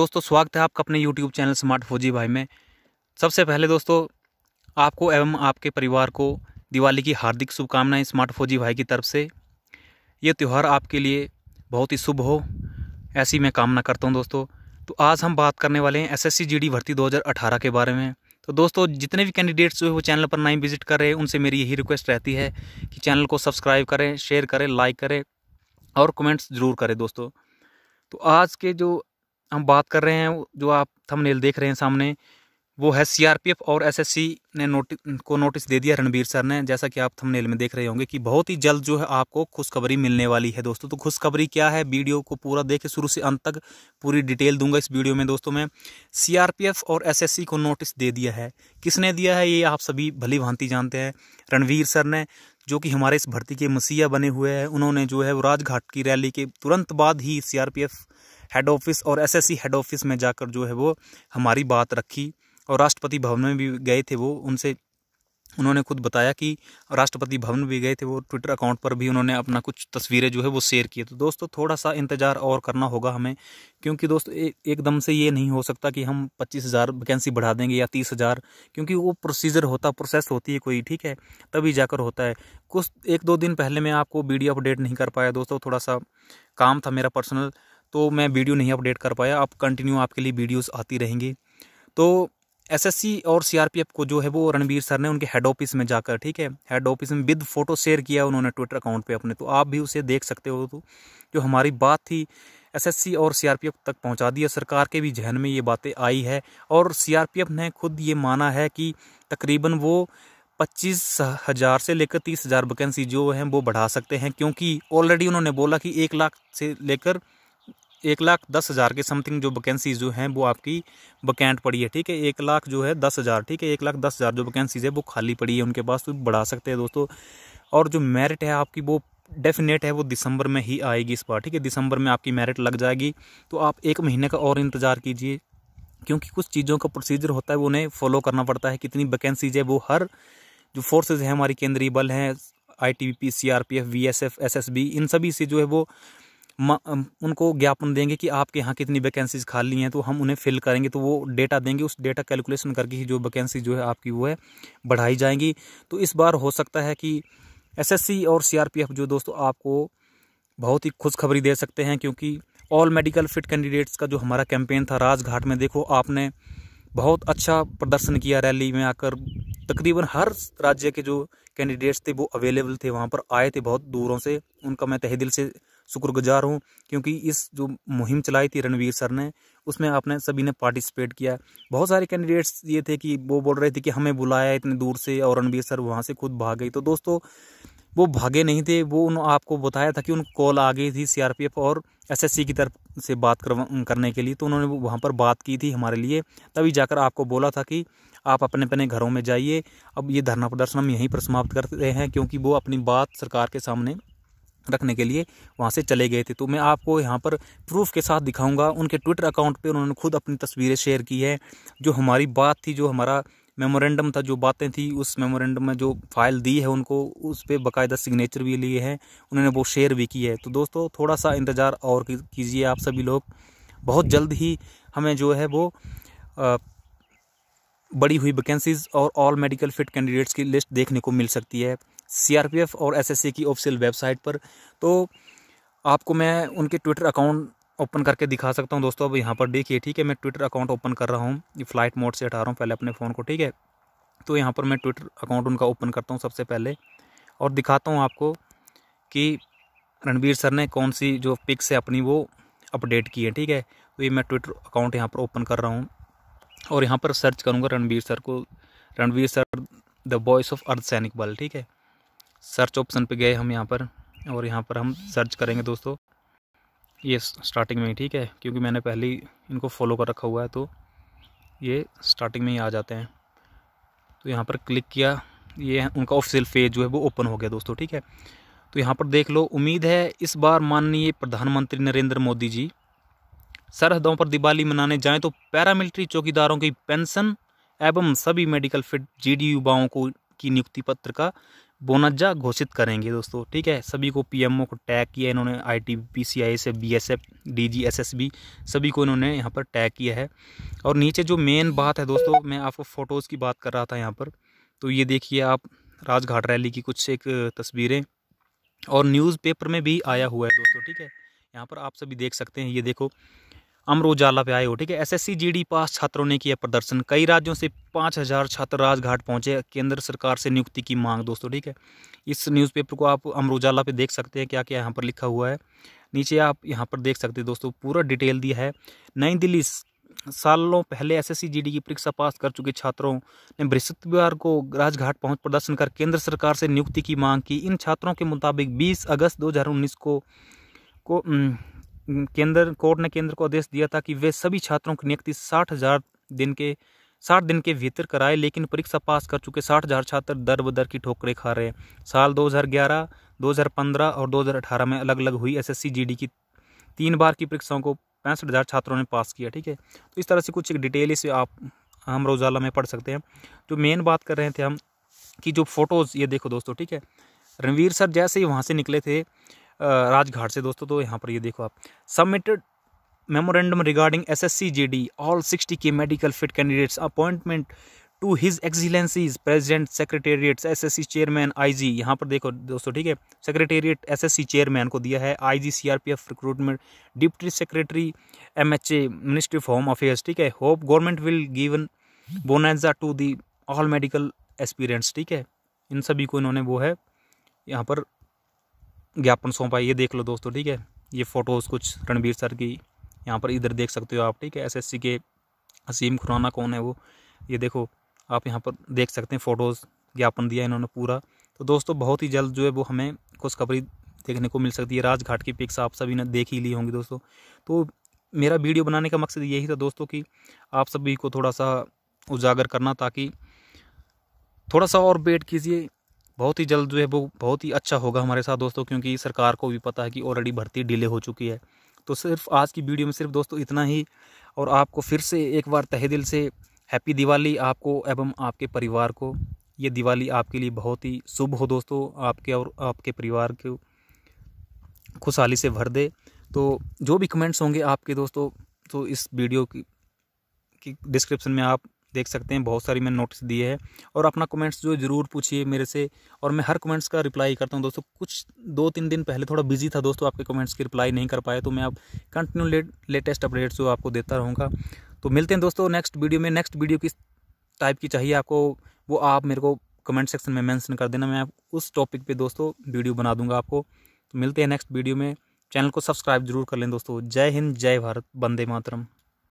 दोस्तों स्वागत है आपका अपने YouTube चैनल स्मार्ट फौजी भाई में सबसे पहले दोस्तों आपको एवं आपके परिवार को दिवाली की हार्दिक शुभकामनाएं स्मार्ट फौजी भाई की तरफ से ये त्यौहार आपके लिए बहुत ही शुभ हो ऐसी मैं कामना करता हूं दोस्तों तो आज हम बात करने वाले हैं एसएससी जीडी भर्ती 2018 के बारे में तो दोस्तों जितने भी कैंडिडेट्स वो चैनल पर नई विजिट कर रहे हैं उनसे मेरी यही रिक्वेस्ट रहती है कि चैनल को सब्सक्राइब करें शेयर करें लाइक करें और कमेंट्स ज़रूर करें दोस्तों तो आज के जो हम बात कर रहे हैं जो आप थंबनेल देख रहे हैं सामने वो है सीआरपीएफ और एसएससी ने नोटिस को नोटिस दे दिया रणबीर सर ने जैसा कि आप थंबनेल में देख रहे होंगे कि बहुत ही जल्द जो है आपको खुशखबरी मिलने वाली है दोस्तों तो खुशखबरी क्या है वीडियो को पूरा देख के शुरू से अंत तक पूरी डिटेल दूंगा इस वीडियो में दोस्तों मैं सीआरपीएफ और एसएससी को नोटिस दे दिया है किसने दिया है ये आप सभी भली भांति जानते हैं रणवीर सर ने जो कि हमारे इस भर्ती के मसीहा बने हुए हैं उन्होंने जो है वो राजघाट की रैली के तुरंत बाद ही सीआरपीएफ हेड ऑफिस और एसएससी हेड ऑफिस में जाकर जो है वो हमारी बात रखी और राष्ट्रपति भवन में भी गए थे वो उनसे उन्होंने खुद बताया कि राष्ट्रपति भवन भी गए थे वो ट्विटर अकाउंट पर भी उन्होंने अपना कुछ तस्वीरें जो है वो शेयर किए तो दोस्तों थोड़ा सा इंतज़ार और करना होगा हमें क्योंकि दोस्तों एकदम से ये नहीं हो सकता कि हम पच्चीस हज़ार वैकेंसी बढ़ा देंगे या तीस हज़ार क्योंकि वो प्रोसीजर होता प्रोसेस होती है कोई ठीक है तभी जाकर होता है कुछ एक दो दिन पहले मैं आपको वीडियो अपडेट नहीं कर पाया दोस्तों थोड़ा सा काम था मेरा पर्सनल तो मैं वीडियो नहीं अपडेट कर पाया अब कंटिन्यू आपके लिए वीडियोस आती रहेंगी तो एसएससी और सीआरपीएफ को जो है वो रणबीर सर ने उनके हेड ऑफिस में जाकर ठीक है हेड ऑफिस में विद फोटो शेयर किया उन्होंने ट्विटर अकाउंट पे अपने तो आप भी उसे देख सकते हो तो जो हमारी बात थी एसएससी और सीआरपीएफ तक पहुंचा दी है सरकार के भी जहन में ये बातें आई है और सीआरपीएफ ने खुद ये माना है कि तकरीबन वो पच्चीस हज़ार से लेकर तीस हज़ार वैकेंसी जो हैं वो बढ़ा सकते हैं क्योंकि ऑलरेडी उन्होंने बोला कि एक लाख से लेकर एक लाख दस हज़ार के समथिंग जो वैकेंसीज जो हैं वो आपकी वैकेंट पड़ी है ठीक है एक लाख जो है दस हज़ार ठीक है एक लाख दस हज़ार जो वैकेंसीज है वो खाली पड़ी है उनके पास तो बढ़ा सकते हैं दोस्तों और जो मेरिट है आपकी वो डेफिनेट है वो दिसंबर में ही आएगी इस बार ठीक है दिसंबर में आपकी मेरिट लग जाएगी तो आप एक महीने का और इंतज़ार कीजिए क्योंकि कुछ चीज़ों का प्रोसीजर होता है वो उन्हें फॉलो करना पड़ता है कितनी वैकेंसीज है वो हर जो फोर्सेज हैं हमारी केंद्रीय बल हैं I T P C R P F V S F S S B इन सभी से जो है वो उनको ज्ञापन देंगे कि आपके यहाँ कितनी वैकेंसीज खाली हैं तो हम उन्हें फिल करेंगे तो वो डेटा देंगे उस डेटा कैलकुलेशन करके ही जो वैकेंसी जो है आपकी वो है बढ़ाई जाएंगी तो इस बार हो सकता है कि एसएससी और सीआरपीएफ जो दोस्तों आपको बहुत ही खुशखबरी दे सकते हैं क्योंकि ऑल मेडिकल फिट कैंडिडेट्स का जो हमारा कैंपेन था राजघाट में देखो आपने बहुत अच्छा प्रदर्शन किया रैली में आकर तकरीबन हर राज्य के जो कैंडिडेट्स थे वो अवेलेबल थे वहाँ पर आए थे बहुत दूरों से उनका मैं तहे दिल से शुक्रगुजार हूँ क्योंकि इस जो मुहिम चलाई थी रणवीर सर ने उसमें आपने सभी ने पार्टिसिपेट किया बहुत सारे कैंडिडेट्स ये थे कि वो बोल रहे थे कि हमें बुलाया इतने दूर से और रणवीर सर वहाँ से खुद भाग गई तो दोस्तों वो भागे नहीं थे वो उन आपको बताया था कि उन कॉल आ गई थी सीआरपीएफ और एसएससी की तरफ से बात कर, करने के लिए तो उन्होंने वहाँ पर बात की थी हमारे लिए तभी जाकर आपको बोला था कि आप अपने अपने घरों में जाइए अब ये धरना प्रदर्शन हम यहीं पर समाप्त करते हैं क्योंकि वो अपनी बात सरकार के सामने रखने के लिए वहाँ से चले गए थे तो मैं आपको यहाँ पर प्रूफ के साथ दिखाऊंगा उनके ट्विटर अकाउंट पे उन्होंने खुद अपनी तस्वीरें शेयर की है जो हमारी बात थी जो हमारा मेमोरेंडम था जो बातें थी उस मेमोरेंडम में जो फाइल दी है उनको उस पर बाकायदा सिग्नेचर भी लिए हैं उन्होंने वो शेयर भी की है तो दोस्तों थोड़ा सा इंतज़ार और कीजिए आप सभी लोग बहुत जल्द ही हमें जो है वो बड़ी हुई वैकेंसीज़ और ऑल मेडिकल फिट कैंडिडेट्स की लिस्ट देखने को मिल सकती है सीआरपीएफ और एसएससी की ऑफिशियल वेबसाइट पर तो आपको मैं उनके ट्विटर अकाउंट ओपन करके दिखा सकता हूँ दोस्तों अब यहाँ पर देखिए ठीक है मैं ट्विटर अकाउंट ओपन कर रहा हूँ ये फ्लाइट मोड से हटा रहा हूँ पहले अपने फ़ोन को ठीक है तो यहाँ पर मैं ट्विटर अकाउंट उनका ओपन करता हूँ सबसे पहले और दिखाता हूँ आपको कि रणबीर सर ने कौन सी जो पिक्स है अपनी वो अपडेट की है ठीक है तो ये मैं ट्विटर अकाउंट यहाँ पर ओपन कर रहा हूँ और यहाँ पर सर्च करूँगा रणबीर सर को Ranbir sir the voice of अर्ध सैनिक बल ठीक है सर्च ऑप्शन पे गए हम यहाँ पर और यहाँ पर हम सर्च करेंगे दोस्तों ये स्टार्टिंग में ही ठीक है क्योंकि मैंने पहले ही इनको फॉलो कर रखा हुआ है तो ये स्टार्टिंग में ही आ जाते हैं तो यहाँ पर क्लिक किया ये उनका ऑफिशियल पेज जो है वो ओपन हो गया दोस्तों ठीक है तो यहाँ पर देख लो उम्मीद है इस बार माननीय प्रधानमंत्री नरेंद्र मोदी जी सरहदों पर दिवाली मनाने जाएं तो पैरामिलिट्री चौकीदारों की पेंशन एवं सभी मेडिकल फिट जी युवाओं को की नियुक्ति पत्र का बोनज्जा घोषित करेंगे दोस्तों ठीक है सभी को पीएमओ को टैग किया इन्होंने आई टी पी सी आई से B S F D G S S B सभी को इन्होंने यहाँ पर टैग किया है और नीचे जो मेन बात है दोस्तों मैं आपको फ़ोटोज़ की बात कर रहा था यहाँ पर तो ये देखिए आप राजघाट रैली की कुछ एक तस्वीरें और न्यूज़पेपर में भी आया हुआ है दोस्तों ठीक है यहाँ पर आप सभी देख सकते हैं ये देखो अमर उजाला पे आए हो ठीक है एसएससी जीडी पास छात्रों ने किया प्रदर्शन कई राज्यों से पाँच हज़ार छात्र राजघाट पहुंचे केंद्र सरकार से नियुक्ति की मांग दोस्तों ठीक है इस न्यूज़पेपर को आप अमर उजाला पे देख सकते हैं क्या क्या यहाँ पर लिखा हुआ है नीचे आप यहाँ पर देख सकते हैं दोस्तों पूरा डिटेल दिया है नई दिल्ली सालों पहले एसएससी जीडी की परीक्षा पास कर चुके छात्रों ने बृहस्पतिवार को राजघाट पहुंच प्रदर्शन कर केंद्र सरकार से नियुक्ति की मांग की इन छात्रों के मुताबिक 20 अगस्त 2019 को को केंद्र कोर्ट ने केंद्र को आदेश दिया था कि वे सभी छात्रों की नियुक्ति साठ हजार दिन के साठ दिन के भीतर कराए लेकिन परीक्षा पास कर चुके साठ हजार छात्र दर बदर की ठोकरें खा रहे साल 2011, 2015 और 2018 में अलग अलग हुई एसएससी जीडी की तीन बार की परीक्षाओं को पैंसठ हज़ार छात्रों ने पास किया ठीक है तो इस तरह से कुछ डिटेल इसे आप हम रोज़ाला में पढ़ सकते हैं जो मेन बात कर रहे थे हम कि जो फ़ोटोज़ ये देखो दोस्तों ठीक है रणवीर सर जैसे ही वहाँ से निकले थे राजघाट से दोस्तों तो यहाँ पर ये देखो आप submitted memorandum regarding S S C G D all sixty के medical fit candidates appointment to his excellencies president S S C chairman I G यहाँ पर देखो दोस्तों ठीक है secretariat S S C chairman को दिया है I G C R P F recruitment deputy secretary M H A ministry of home affairs ठीक है hope government will given bonanza to the all medical experience ठीक है इन सभी को इन्होंने वो है यहाँ पर ज्ञापन सौंपा ये देख लो दोस्तों ठीक है ये फ़ोटोज़ कुछ रणबीर सर की यहाँ पर इधर देख सकते हो आप ठीक है एसएससी के असीम खुराना कौन है वो ये देखो आप यहाँ पर देख सकते हैं फ़ोटोज़ ज्ञापन दिया इन्होंने पूरा तो दोस्तों बहुत ही जल्द जो है वो हमें खुशखबरी देखने को मिल सकती है राजघाट की पिक्स आप सभी ने देख ही ली होंगी दोस्तों तो मेरा वीडियो बनाने का मकसद यही था दोस्तों कि आप सभी को थोड़ा सा उजागर करना ताकि थोड़ा सा और वेट कीजिए बहुत ही जल्द जो है वो बहुत ही अच्छा होगा हमारे साथ दोस्तों क्योंकि सरकार को भी पता है कि ऑलरेडी भर्ती डिले हो चुकी है तो सिर्फ आज की वीडियो में सिर्फ दोस्तों इतना ही और आपको फिर से एक बार तहे दिल से हैप्पी दिवाली आपको एवं आपके परिवार को ये दिवाली आपके लिए बहुत ही शुभ हो दोस्तों आपके और आपके परिवार को खुशहाली से भर दे तो जो भी कमेंट्स होंगे आपके दोस्तों तो इस वीडियो की, की डिस्क्रिप्शन में आप देख सकते हैं बहुत सारी मैंने नोटिस दी है और अपना कमेंट्स जो ज़रूर पूछिए मेरे से और मैं हर कमेंट्स का रिप्लाई करता हूँ दोस्तों कुछ दो तीन दिन पहले थोड़ा बिजी था दोस्तों आपके कमेंट्स की रिप्लाई नहीं कर पाया तो मैं अब कंटिन्यू ले, लेटेस्ट अपडेट्स जो आपको देता रहूँगा तो मिलते हैं दोस्तों नेक्स्ट वीडियो में नेक्स्ट वीडियो किस टाइप की चाहिए आपको वो आप मेरे को कमेंट सेक्शन में मैंसन कर देना मैं उस टॉपिक पर दोस्तों वीडियो बना दूंगा आपको तो मिलते हैं नेक्स्ट वीडियो में चैनल को सब्सक्राइब जरूर कर लें दोस्तों जय हिंद जय भारत बंदे मातरम